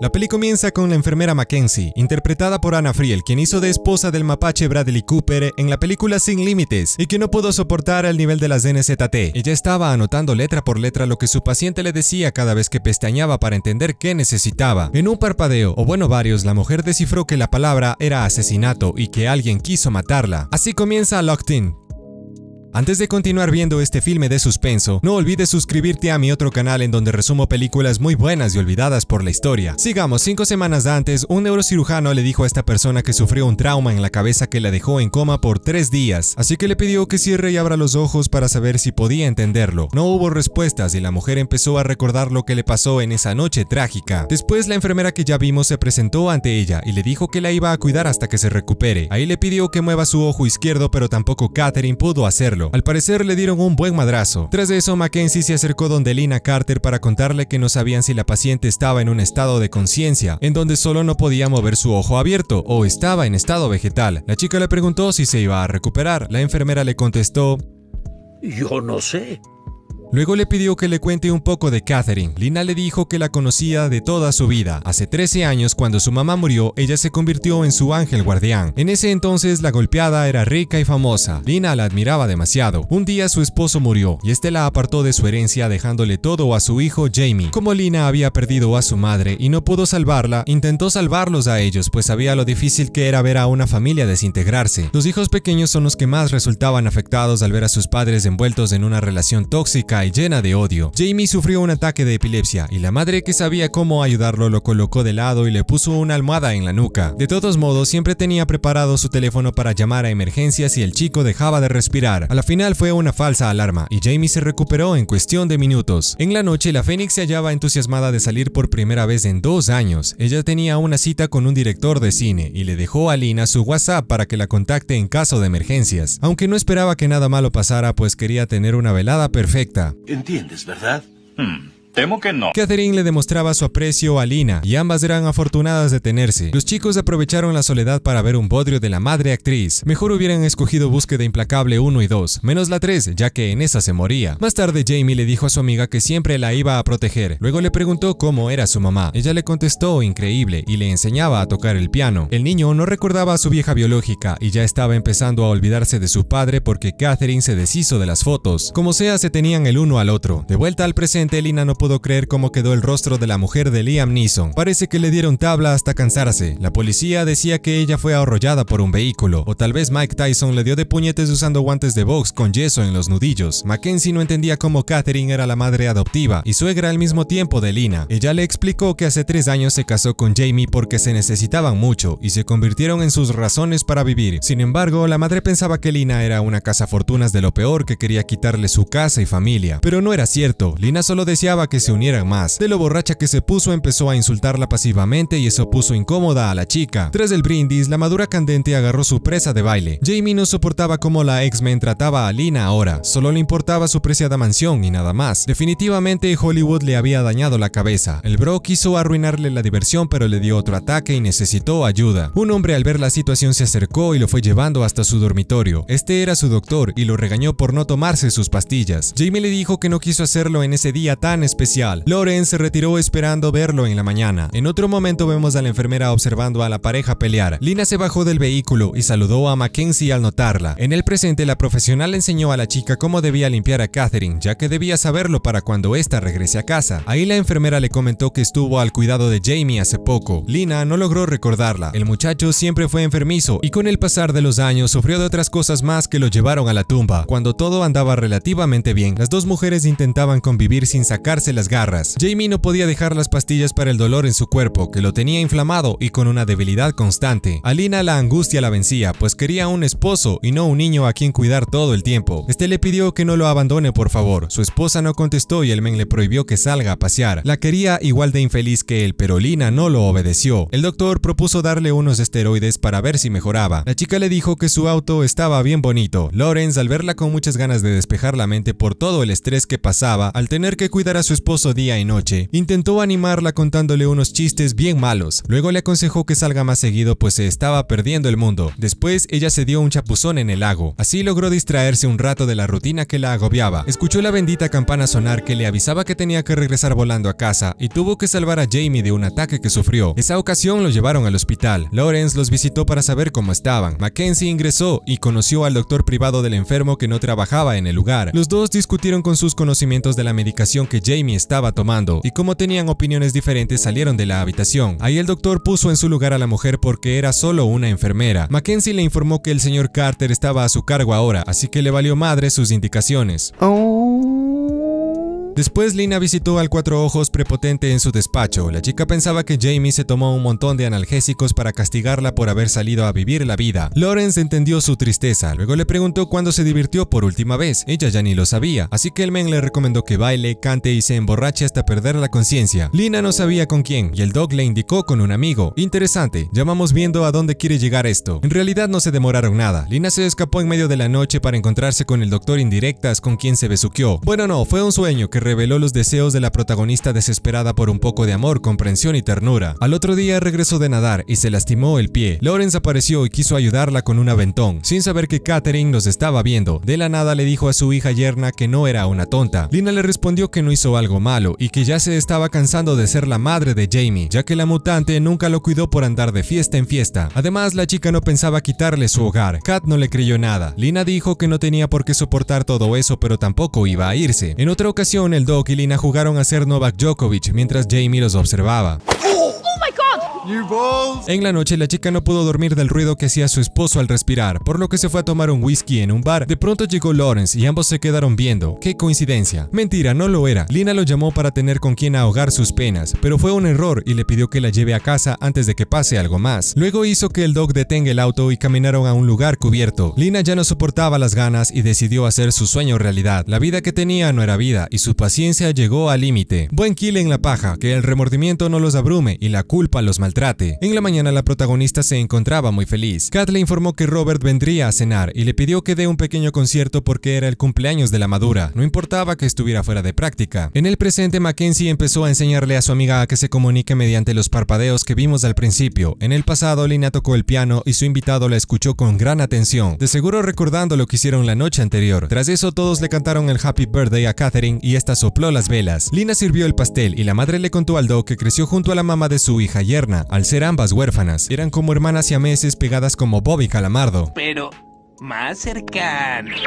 La peli comienza con la enfermera Mackenzie, interpretada por Anna Friel, quien hizo de esposa del mapache Bradley Cooper en la película Sin Límites y que no pudo soportar el nivel de las NZT. Ella estaba anotando letra por letra lo que su paciente le decía cada vez que pestañaba para entender qué necesitaba. En un parpadeo, o bueno varios, la mujer descifró que la palabra era asesinato y que alguien quiso matarla. Así comienza Locked In, antes de continuar viendo este filme de suspenso, no olvides suscribirte a mi otro canal en donde resumo películas muy buenas y olvidadas por la historia. Sigamos, cinco semanas antes, un neurocirujano le dijo a esta persona que sufrió un trauma en la cabeza que la dejó en coma por tres días, así que le pidió que cierre y abra los ojos para saber si podía entenderlo. No hubo respuestas y la mujer empezó a recordar lo que le pasó en esa noche trágica. Después la enfermera que ya vimos se presentó ante ella y le dijo que la iba a cuidar hasta que se recupere. Ahí le pidió que mueva su ojo izquierdo pero tampoco Catherine pudo hacerlo. Al parecer le dieron un buen madrazo. Tras eso, Mackenzie se acercó donde Lina Carter para contarle que no sabían si la paciente estaba en un estado de conciencia, en donde solo no podía mover su ojo abierto, o estaba en estado vegetal. La chica le preguntó si se iba a recuperar. La enfermera le contestó, Yo no sé. Luego le pidió que le cuente un poco de Catherine. Lina le dijo que la conocía de toda su vida. Hace 13 años, cuando su mamá murió, ella se convirtió en su ángel guardián. En ese entonces, la golpeada era rica y famosa. Lina la admiraba demasiado. Un día su esposo murió, y este la apartó de su herencia dejándole todo a su hijo Jamie. Como Lina había perdido a su madre y no pudo salvarla, intentó salvarlos a ellos, pues sabía lo difícil que era ver a una familia desintegrarse. Los hijos pequeños son los que más resultaban afectados al ver a sus padres envueltos en una relación tóxica llena de odio. Jamie sufrió un ataque de epilepsia y la madre que sabía cómo ayudarlo lo colocó de lado y le puso una almohada en la nuca. De todos modos, siempre tenía preparado su teléfono para llamar a emergencias y el chico dejaba de respirar. A la final fue una falsa alarma y Jamie se recuperó en cuestión de minutos. En la noche, la Fénix se hallaba entusiasmada de salir por primera vez en dos años. Ella tenía una cita con un director de cine y le dejó a Lina su WhatsApp para que la contacte en caso de emergencias, aunque no esperaba que nada malo pasara pues quería tener una velada perfecta. Entiendes, ¿verdad? Hmm. Temo que no. Catherine le demostraba su aprecio a Lina y ambas eran afortunadas de tenerse. Los chicos aprovecharon la soledad para ver un bodrio de la madre actriz. Mejor hubieran escogido Búsqueda Implacable 1 y 2, menos la 3, ya que en esa se moría. Más tarde Jamie le dijo a su amiga que siempre la iba a proteger. Luego le preguntó cómo era su mamá. Ella le contestó increíble y le enseñaba a tocar el piano. El niño no recordaba a su vieja biológica y ya estaba empezando a olvidarse de su padre porque Catherine se deshizo de las fotos. Como sea, se tenían el uno al otro. De vuelta al presente, Lina no pudo creer cómo quedó el rostro de la mujer de Liam Neeson. Parece que le dieron tabla hasta cansarse. La policía decía que ella fue arrollada por un vehículo, o tal vez Mike Tyson le dio de puñetes usando guantes de box con yeso en los nudillos. Mackenzie no entendía cómo Catherine era la madre adoptiva y suegra al mismo tiempo de Lina. Ella le explicó que hace tres años se casó con Jamie porque se necesitaban mucho y se convirtieron en sus razones para vivir. Sin embargo, la madre pensaba que Lina era una cazafortunas de lo peor que quería quitarle su casa y familia. Pero no era cierto, Lina solo deseaba que que se unieran más. De lo borracha que se puso empezó a insultarla pasivamente y eso puso incómoda a la chica. Tras el brindis, la madura candente agarró su presa de baile. Jamie no soportaba cómo la ex men trataba a Lina ahora, solo le importaba su preciada mansión y nada más. Definitivamente Hollywood le había dañado la cabeza. El bro quiso arruinarle la diversión pero le dio otro ataque y necesitó ayuda. Un hombre al ver la situación se acercó y lo fue llevando hasta su dormitorio. Este era su doctor y lo regañó por no tomarse sus pastillas. Jamie le dijo que no quiso hacerlo en ese día tan especial especial. Loren se retiró esperando verlo en la mañana. En otro momento vemos a la enfermera observando a la pareja pelear. Lina se bajó del vehículo y saludó a Mackenzie al notarla. En el presente, la profesional enseñó a la chica cómo debía limpiar a Catherine, ya que debía saberlo para cuando ésta regrese a casa. Ahí la enfermera le comentó que estuvo al cuidado de Jamie hace poco. Lina no logró recordarla. El muchacho siempre fue enfermizo y con el pasar de los años sufrió de otras cosas más que lo llevaron a la tumba. Cuando todo andaba relativamente bien, las dos mujeres intentaban convivir sin sacarse las garras. Jamie no podía dejar las pastillas para el dolor en su cuerpo, que lo tenía inflamado y con una debilidad constante. Alina la angustia la vencía, pues quería un esposo y no un niño a quien cuidar todo el tiempo. Este le pidió que no lo abandone por favor. Su esposa no contestó y el men le prohibió que salga a pasear. La quería igual de infeliz que él, pero Lina no lo obedeció. El doctor propuso darle unos esteroides para ver si mejoraba. La chica le dijo que su auto estaba bien bonito. Lawrence, al verla con muchas ganas de despejar la mente por todo el estrés que pasaba, al tener que cuidar a su esposo día y noche. Intentó animarla contándole unos chistes bien malos. Luego le aconsejó que salga más seguido pues se estaba perdiendo el mundo. Después ella se dio un chapuzón en el lago. Así logró distraerse un rato de la rutina que la agobiaba. Escuchó la bendita campana sonar que le avisaba que tenía que regresar volando a casa y tuvo que salvar a Jamie de un ataque que sufrió. Esa ocasión lo llevaron al hospital. Lawrence los visitó para saber cómo estaban. Mackenzie ingresó y conoció al doctor privado del enfermo que no trabajaba en el lugar. Los dos discutieron con sus conocimientos de la medicación que Jamie estaba tomando, y como tenían opiniones diferentes salieron de la habitación. Ahí el doctor puso en su lugar a la mujer porque era solo una enfermera. Mackenzie le informó que el señor Carter estaba a su cargo ahora, así que le valió madre sus indicaciones. Oh. Después Lina visitó al Cuatro Ojos prepotente en su despacho. La chica pensaba que Jamie se tomó un montón de analgésicos para castigarla por haber salido a vivir la vida. Lawrence entendió su tristeza, luego le preguntó cuándo se divirtió por última vez. Ella ya ni lo sabía, así que el men le recomendó que baile, cante y se emborrache hasta perder la conciencia. Lina no sabía con quién y el dog le indicó con un amigo. Interesante, llamamos viendo a dónde quiere llegar esto. En realidad no se demoraron nada. Lina se escapó en medio de la noche para encontrarse con el doctor indirectas con quien se besuqueó. Bueno no, fue un sueño que reveló los deseos de la protagonista desesperada por un poco de amor, comprensión y ternura. Al otro día regresó de nadar y se lastimó el pie. Lawrence apareció y quiso ayudarla con un aventón, sin saber que Katherine los estaba viendo. De la nada le dijo a su hija yerna que no era una tonta. Lina le respondió que no hizo algo malo y que ya se estaba cansando de ser la madre de Jamie, ya que la mutante nunca lo cuidó por andar de fiesta en fiesta. Además, la chica no pensaba quitarle su hogar. Kat no le creyó nada. Lina dijo que no tenía por qué soportar todo eso, pero tampoco iba a irse. En otra ocasión, el Doc y Lina jugaron a ser Novak Djokovic mientras Jamie los observaba. En la noche la chica no pudo dormir del ruido que hacía su esposo al respirar, por lo que se fue a tomar un whisky en un bar. De pronto llegó Lawrence y ambos se quedaron viendo. ¡Qué coincidencia! Mentira, no lo era. Lina lo llamó para tener con quien ahogar sus penas, pero fue un error y le pidió que la lleve a casa antes de que pase algo más. Luego hizo que el dog detenga el auto y caminaron a un lugar cubierto. Lina ya no soportaba las ganas y decidió hacer su sueño realidad. La vida que tenía no era vida y su paciencia llegó al límite. Buen kill en la paja, que el remordimiento no los abrume y la culpa los maltrate trate. En la mañana la protagonista se encontraba muy feliz. Kat le informó que Robert vendría a cenar y le pidió que dé un pequeño concierto porque era el cumpleaños de la madura, no importaba que estuviera fuera de práctica. En el presente Mackenzie empezó a enseñarle a su amiga a que se comunique mediante los parpadeos que vimos al principio. En el pasado Lina tocó el piano y su invitado la escuchó con gran atención, de seguro recordando lo que hicieron la noche anterior. Tras eso todos le cantaron el Happy Birthday a Catherine y esta sopló las velas. Lina sirvió el pastel y la madre le contó al Doc que creció junto a la mamá de su hija yerna, al ser ambas huérfanas. Eran como hermanas siameses pegadas como Bobby Calamardo. Pero más cercanas.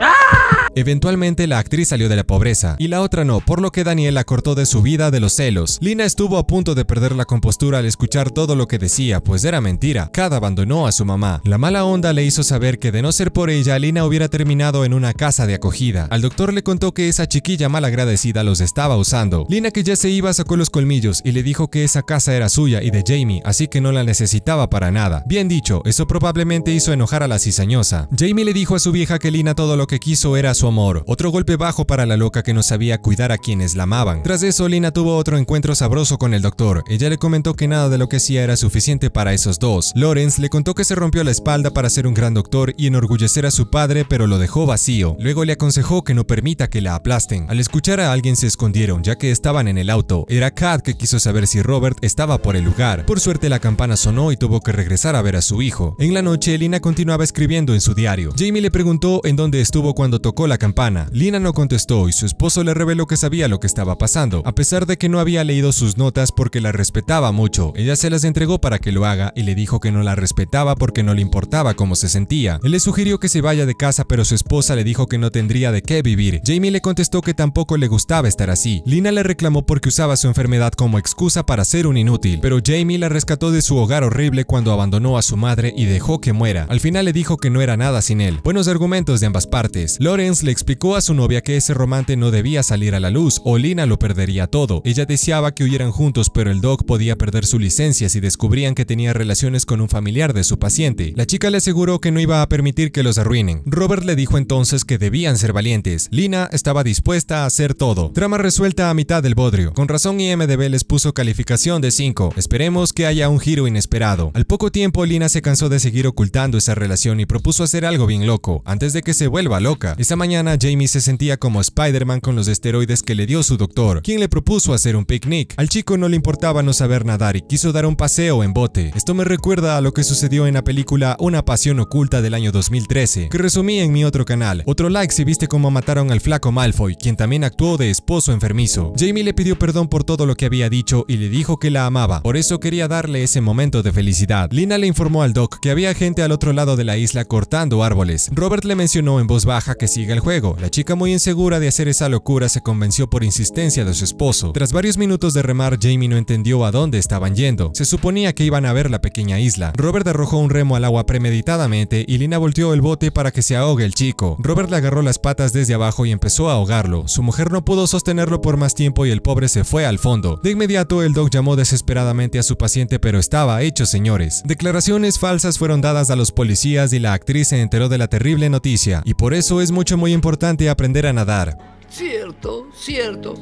¡Ah! Eventualmente la actriz salió de la pobreza y la otra no, por lo que Daniel la cortó de su vida de los celos. Lina estuvo a punto de perder la compostura al escuchar todo lo que decía, pues era mentira. Cada abandonó a su mamá. La mala onda le hizo saber que de no ser por ella, Lina hubiera terminado en una casa de acogida. Al doctor le contó que esa chiquilla malagradecida los estaba usando. Lina que ya se iba sacó los colmillos y le dijo que esa casa era suya y de Jamie, así que no la necesitaba para nada. Bien dicho, eso probablemente hizo enojar a la cizañosa. Jamie le dijo a su vieja que Lina todo lo que quiso era su amor. Otro golpe bajo para la loca que no sabía cuidar a quienes la amaban. Tras eso, Lina tuvo otro encuentro sabroso con el doctor. Ella le comentó que nada de lo que hacía era suficiente para esos dos. Lawrence le contó que se rompió la espalda para ser un gran doctor y enorgullecer a su padre, pero lo dejó vacío. Luego le aconsejó que no permita que la aplasten. Al escuchar a alguien se escondieron, ya que estaban en el auto. Era Kat que quiso saber si Robert estaba por el lugar. Por suerte la campana sonó y tuvo que regresar a ver a su hijo. En la noche, Lina continuaba escribiendo en su diario. Jamie le preguntó en dónde estuvo cuando tocó la la campana. Lina no contestó y su esposo le reveló que sabía lo que estaba pasando, a pesar de que no había leído sus notas porque la respetaba mucho. Ella se las entregó para que lo haga y le dijo que no la respetaba porque no le importaba cómo se sentía. Él le sugirió que se vaya de casa pero su esposa le dijo que no tendría de qué vivir. Jamie le contestó que tampoco le gustaba estar así. Lina le reclamó porque usaba su enfermedad como excusa para ser un inútil, pero Jamie la rescató de su hogar horrible cuando abandonó a su madre y dejó que muera. Al final le dijo que no era nada sin él. Buenos argumentos de ambas partes. Lawrence le explicó a su novia que ese romance no debía salir a la luz o Lina lo perdería todo. Ella deseaba que huyeran juntos, pero el doc podía perder su licencia si descubrían que tenía relaciones con un familiar de su paciente. La chica le aseguró que no iba a permitir que los arruinen. Robert le dijo entonces que debían ser valientes. Lina estaba dispuesta a hacer todo. Trama resuelta a mitad del bodrio. Con razón IMDB les puso calificación de 5. Esperemos que haya un giro inesperado. Al poco tiempo, Lina se cansó de seguir ocultando esa relación y propuso hacer algo bien loco, antes de que se vuelva loca. Esa mañana Jamie se sentía como Spider-Man con los esteroides que le dio su doctor, quien le propuso hacer un picnic. Al chico no le importaba no saber nadar y quiso dar un paseo en bote. Esto me recuerda a lo que sucedió en la película Una pasión oculta del año 2013, que resumí en mi otro canal. Otro like si viste cómo mataron al flaco Malfoy, quien también actuó de esposo enfermizo. Jamie le pidió perdón por todo lo que había dicho y le dijo que la amaba, por eso quería darle ese momento de felicidad. Lina le informó al Doc que había gente al otro lado de la isla cortando árboles. Robert le mencionó en voz baja que siga el juego. La chica muy insegura de hacer esa locura se convenció por insistencia de su esposo. Tras varios minutos de remar, Jamie no entendió a dónde estaban yendo. Se suponía que iban a ver la pequeña isla. Robert arrojó un remo al agua premeditadamente y Lina volteó el bote para que se ahogue el chico. Robert le agarró las patas desde abajo y empezó a ahogarlo. Su mujer no pudo sostenerlo por más tiempo y el pobre se fue al fondo. De inmediato el doc llamó desesperadamente a su paciente pero estaba hecho señores. Declaraciones falsas fueron dadas a los policías y la actriz se enteró de la terrible noticia y por eso es mucho muy importante aprender a nadar. Cierto, cierto.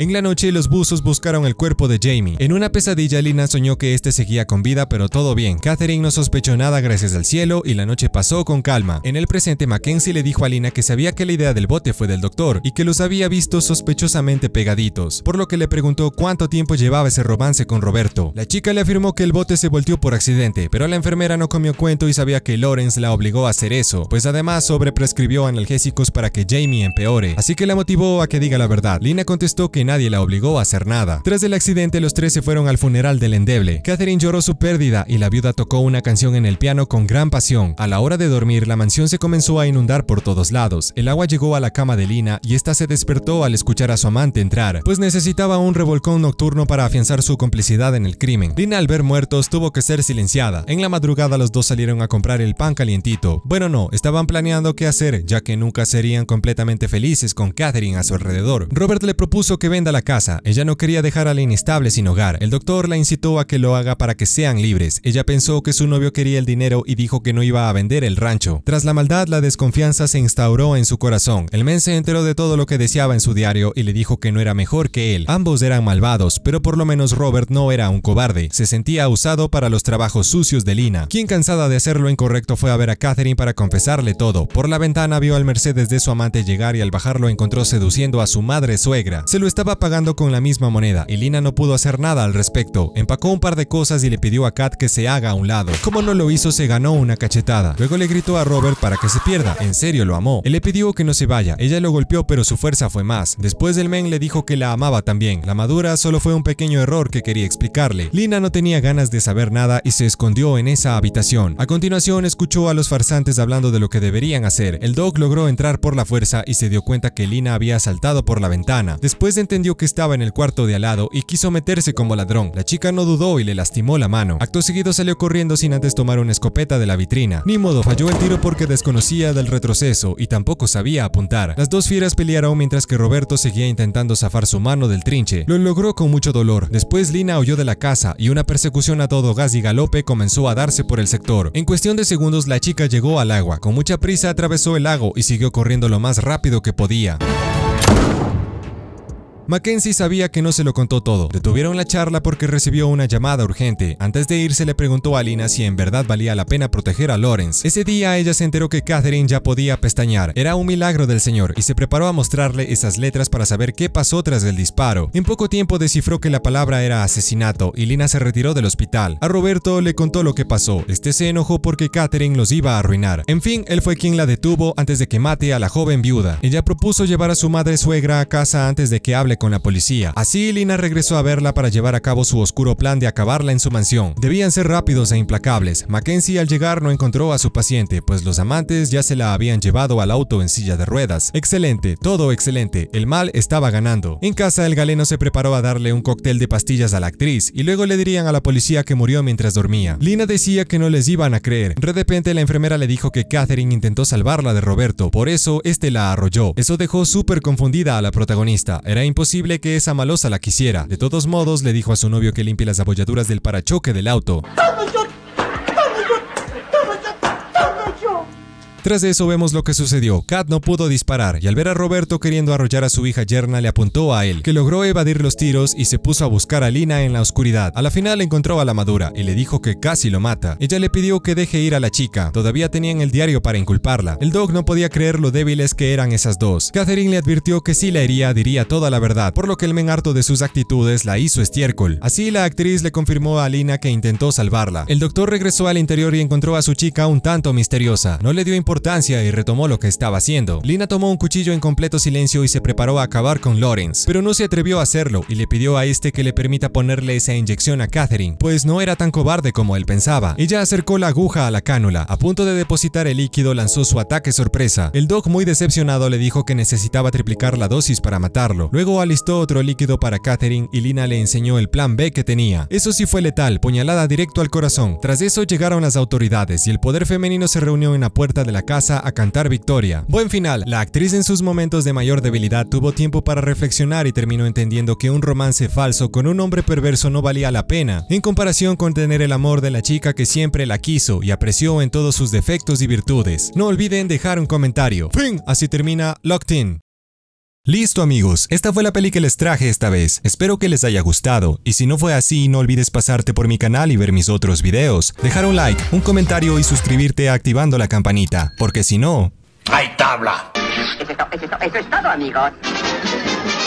En la noche, los buzos buscaron el cuerpo de Jamie. En una pesadilla, Lina soñó que este seguía con vida, pero todo bien. Catherine no sospechó nada gracias al cielo y la noche pasó con calma. En el presente, Mackenzie le dijo a Lina que sabía que la idea del bote fue del doctor y que los había visto sospechosamente pegaditos, por lo que le preguntó cuánto tiempo llevaba ese romance con Roberto. La chica le afirmó que el bote se volteó por accidente, pero la enfermera no comió cuento y sabía que Lawrence la obligó a hacer eso, pues además sobreprescribió analgésicos para que Jamie empeore, así que la motivó a que diga la verdad. Lina contestó que nadie la obligó a hacer nada. Tras el accidente, los tres se fueron al funeral del endeble. Catherine lloró su pérdida y la viuda tocó una canción en el piano con gran pasión. A la hora de dormir, la mansión se comenzó a inundar por todos lados. El agua llegó a la cama de Lina y esta se despertó al escuchar a su amante entrar, pues necesitaba un revolcón nocturno para afianzar su complicidad en el crimen. Lina al ver muertos tuvo que ser silenciada. En la madrugada los dos salieron a comprar el pan calientito. Bueno no, estaban planeando qué hacer, ya que nunca serían completamente felices con Catherine a su alrededor. Robert le propuso que a la casa. Ella no quería dejar a la inestable sin hogar. El doctor la incitó a que lo haga para que sean libres. Ella pensó que su novio quería el dinero y dijo que no iba a vender el rancho. Tras la maldad, la desconfianza se instauró en su corazón. El men se enteró de todo lo que deseaba en su diario y le dijo que no era mejor que él. Ambos eran malvados, pero por lo menos Robert no era un cobarde. Se sentía usado para los trabajos sucios de Lina, quien cansada de hacer lo incorrecto fue a ver a Catherine para confesarle todo. Por la ventana vio al Mercedes de su amante llegar y al bajarlo encontró seduciendo a su madre suegra. Se lo estaba pagando con la misma moneda y Lina no pudo hacer nada al respecto. Empacó un par de cosas y le pidió a Kat que se haga a un lado. Como no lo hizo, se ganó una cachetada. Luego le gritó a Robert para que se pierda. En serio, lo amó. Él le pidió que no se vaya. Ella lo golpeó, pero su fuerza fue más. Después el men le dijo que la amaba también. La madura solo fue un pequeño error que quería explicarle. Lina no tenía ganas de saber nada y se escondió en esa habitación. A continuación escuchó a los farsantes hablando de lo que deberían hacer. El dog logró entrar por la fuerza y se dio cuenta que Lina había saltado por la ventana. Después de entendió que estaba en el cuarto de al lado y quiso meterse como ladrón. La chica no dudó y le lastimó la mano. Acto seguido salió corriendo sin antes tomar una escopeta de la vitrina. Ni modo, falló el tiro porque desconocía del retroceso y tampoco sabía apuntar. Las dos fieras pelearon mientras que Roberto seguía intentando zafar su mano del trinche. Lo logró con mucho dolor. Después Lina huyó de la casa y una persecución a todo gas y galope comenzó a darse por el sector. En cuestión de segundos la chica llegó al agua. Con mucha prisa atravesó el lago y siguió corriendo lo más rápido que podía. Mackenzie sabía que no se lo contó todo. Detuvieron la charla porque recibió una llamada urgente. Antes de irse le preguntó a Lina si en verdad valía la pena proteger a Lawrence. Ese día ella se enteró que Catherine ya podía pestañear. Era un milagro del señor y se preparó a mostrarle esas letras para saber qué pasó tras el disparo. En poco tiempo descifró que la palabra era asesinato y Lina se retiró del hospital. A Roberto le contó lo que pasó. Este se enojó porque Catherine los iba a arruinar. En fin, él fue quien la detuvo antes de que mate a la joven viuda. Ella propuso llevar a su madre suegra a casa antes de que hable con la policía. Así, Lina regresó a verla para llevar a cabo su oscuro plan de acabarla en su mansión. Debían ser rápidos e implacables. Mackenzie al llegar no encontró a su paciente, pues los amantes ya se la habían llevado al auto en silla de ruedas. Excelente, todo excelente, el mal estaba ganando. En casa, el galeno se preparó a darle un cóctel de pastillas a la actriz y luego le dirían a la policía que murió mientras dormía. Lina decía que no les iban a creer. De repente, la enfermera le dijo que Catherine intentó salvarla de Roberto, por eso este la arrolló. Eso dejó súper confundida a la protagonista. Era imposible posible que esa malosa la quisiera. De todos modos, le dijo a su novio que limpie las abolladuras del parachoque del auto. Tras eso vemos lo que sucedió. Kat no pudo disparar y al ver a Roberto queriendo arrollar a su hija yerna le apuntó a él, que logró evadir los tiros y se puso a buscar a Lina en la oscuridad. A la final encontró a la madura y le dijo que casi lo mata. Ella le pidió que deje ir a la chica, todavía tenían el diario para inculparla. El Dog no podía creer lo débiles que eran esas dos. Catherine le advirtió que si la hería diría toda la verdad, por lo que el men harto de sus actitudes la hizo estiércol. Así la actriz le confirmó a Lina que intentó salvarla. El doctor regresó al interior y encontró a su chica un tanto misteriosa. No le dio importancia y retomó lo que estaba haciendo. Lina tomó un cuchillo en completo silencio y se preparó a acabar con Lawrence, pero no se atrevió a hacerlo y le pidió a este que le permita ponerle esa inyección a Catherine, pues no era tan cobarde como él pensaba. Ella acercó la aguja a la cánula, a punto de depositar el líquido lanzó su ataque sorpresa. El Doc muy decepcionado le dijo que necesitaba triplicar la dosis para matarlo. Luego alistó otro líquido para Katherine y Lina le enseñó el plan B que tenía. Eso sí fue letal, puñalada directo al corazón. Tras eso llegaron las autoridades y el poder femenino se reunió en la puerta de la casa a cantar victoria. Buen final, la actriz en sus momentos de mayor debilidad tuvo tiempo para reflexionar y terminó entendiendo que un romance falso con un hombre perverso no valía la pena, en comparación con tener el amor de la chica que siempre la quiso y apreció en todos sus defectos y virtudes. No olviden dejar un comentario. Fin, así termina Locked In. Listo amigos, esta fue la peli que les traje esta vez, espero que les haya gustado, y si no fue así no olvides pasarte por mi canal y ver mis otros videos, dejar un like, un comentario y suscribirte activando la campanita, porque si no... ¡Hay tabla! Eso amigos.